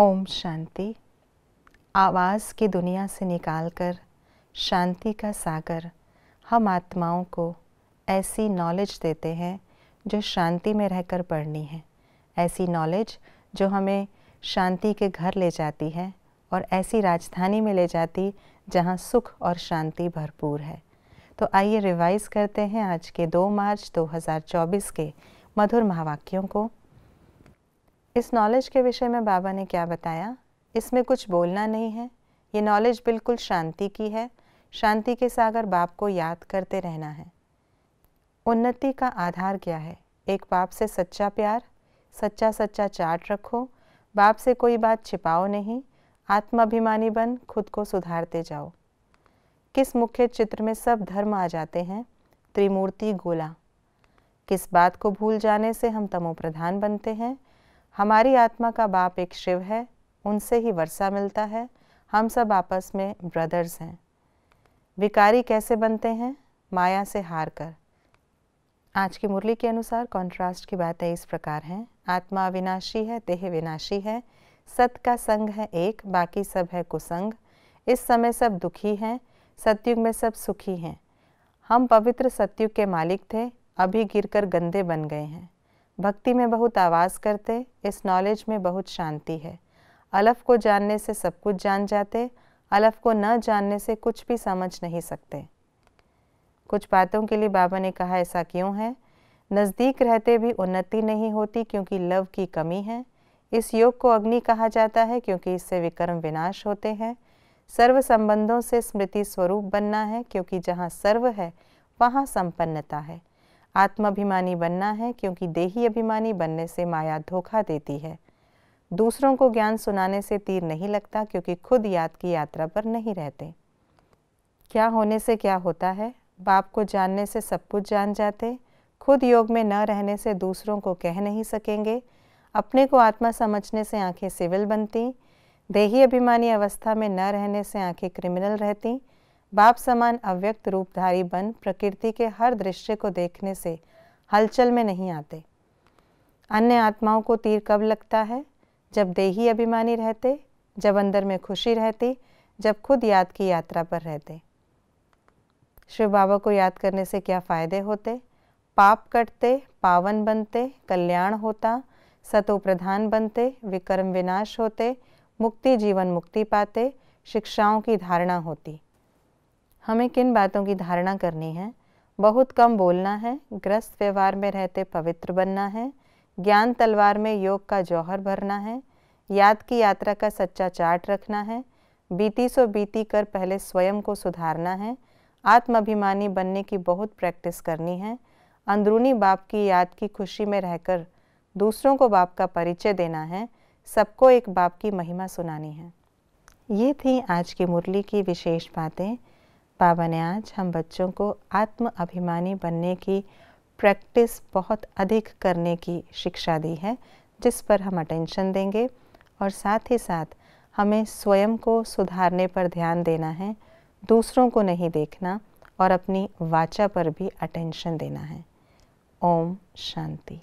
ओम शांति आवाज़ की दुनिया से निकालकर शांति का सागर हम आत्माओं को ऐसी नॉलेज देते हैं जो शांति में रहकर पढ़नी है ऐसी नॉलेज जो हमें शांति के घर ले जाती है और ऐसी राजधानी में ले जाती जहाँ सुख और शांति भरपूर है तो आइए रिवाइज करते हैं आज के 2 मार्च 2024 के मधुर महावाक्यों को इस नॉलेज के विषय में बाबा ने क्या बताया इसमें कुछ बोलना नहीं है ये नॉलेज बिल्कुल शांति की है शांति के सागर बाप को याद करते रहना है उन्नति का आधार क्या है एक बाप से सच्चा प्यार सच्चा सच्चा चाट रखो बाप से कोई बात छिपाओ नहीं आत्माभिमानी बन खुद को सुधारते जाओ किस मुख्य चित्र में सब धर्म आ जाते हैं त्रिमूर्ति गोला किस बात को भूल जाने से हम तमोप्रधान बनते हैं हमारी आत्मा का बाप एक शिव है उनसे ही वर्षा मिलता है हम सब आपस में ब्रदर्स हैं विकारी कैसे बनते हैं माया से हार कर आज की मुरली के अनुसार कॉन्ट्रास्ट की बातें इस प्रकार हैं आत्मा अविनाशी है देह विनाशी है सत का संग है एक बाकी सब है कुसंग इस समय सब दुखी हैं सत्युग में सब सुखी हैं हम पवित्र सत्युग के मालिक थे अभी गिरकर गंदे बन गए हैं भक्ति में बहुत आवाज़ करते इस नॉलेज में बहुत शांति है अलफ को जानने से सब कुछ जान जाते अलफ को न जानने से कुछ भी समझ नहीं सकते कुछ बातों के लिए बाबा ने कहा ऐसा क्यों है नज़दीक रहते भी उन्नति नहीं होती क्योंकि लव की कमी है इस योग को अग्नि कहा जाता है क्योंकि इससे विकर्म विनाश होते हैं सर्व संबंधों से स्मृति स्वरूप बनना है क्योंकि जहाँ सर्व है वहाँ संपन्नता है आत्माभिमानी बनना है क्योंकि देही अभिमानी बनने से माया धोखा देती है दूसरों को ज्ञान सुनाने से तीर नहीं लगता क्योंकि खुद याद की यात्रा पर नहीं रहते क्या होने से क्या होता है बाप को जानने से सब कुछ जान जाते खुद योग में न रहने से दूसरों को कह नहीं सकेंगे अपने को आत्मा समझने से आंखें सिविल बनती देही अभिमानी अवस्था में न रहने से आंखें क्रिमिनल रहती बाप समान अव्यक्त रूपधारी बन प्रकृति के हर दृश्य को देखने से हलचल में नहीं आते अन्य आत्माओं को तीर कब लगता है जब देही अभिमानी रहते जब अंदर में खुशी रहती जब खुद याद की यात्रा पर रहते शिव बाबा को याद करने से क्या फ़ायदे होते पाप कटते पावन बनते कल्याण होता सतो प्रधान बनते विकर्म विनाश होते मुक्ति जीवन मुक्ति पाते शिक्षाओं की धारणा होती हमें किन बातों की धारणा करनी है बहुत कम बोलना है ग्रस्त व्यवहार में रहते पवित्र बनना है ज्ञान तलवार में योग का जौहर भरना है याद की यात्रा का सच्चा चाट रखना है बीती सो बीती कर पहले स्वयं को सुधारना है आत्माभिमानी बनने की बहुत प्रैक्टिस करनी है अंदरूनी बाप की याद की खुशी में रहकर दूसरों को बाप का परिचय देना है सबको एक बाप की महिमा सुनानी है ये थी आज की मुरली की विशेष बातें पावन आज हम बच्चों को आत्म अभिमानी बनने की प्रैक्टिस बहुत अधिक करने की शिक्षा दी है जिस पर हम अटेंशन देंगे और साथ ही साथ हमें स्वयं को सुधारने पर ध्यान देना है दूसरों को नहीं देखना और अपनी वाचा पर भी अटेंशन देना है ओम शांति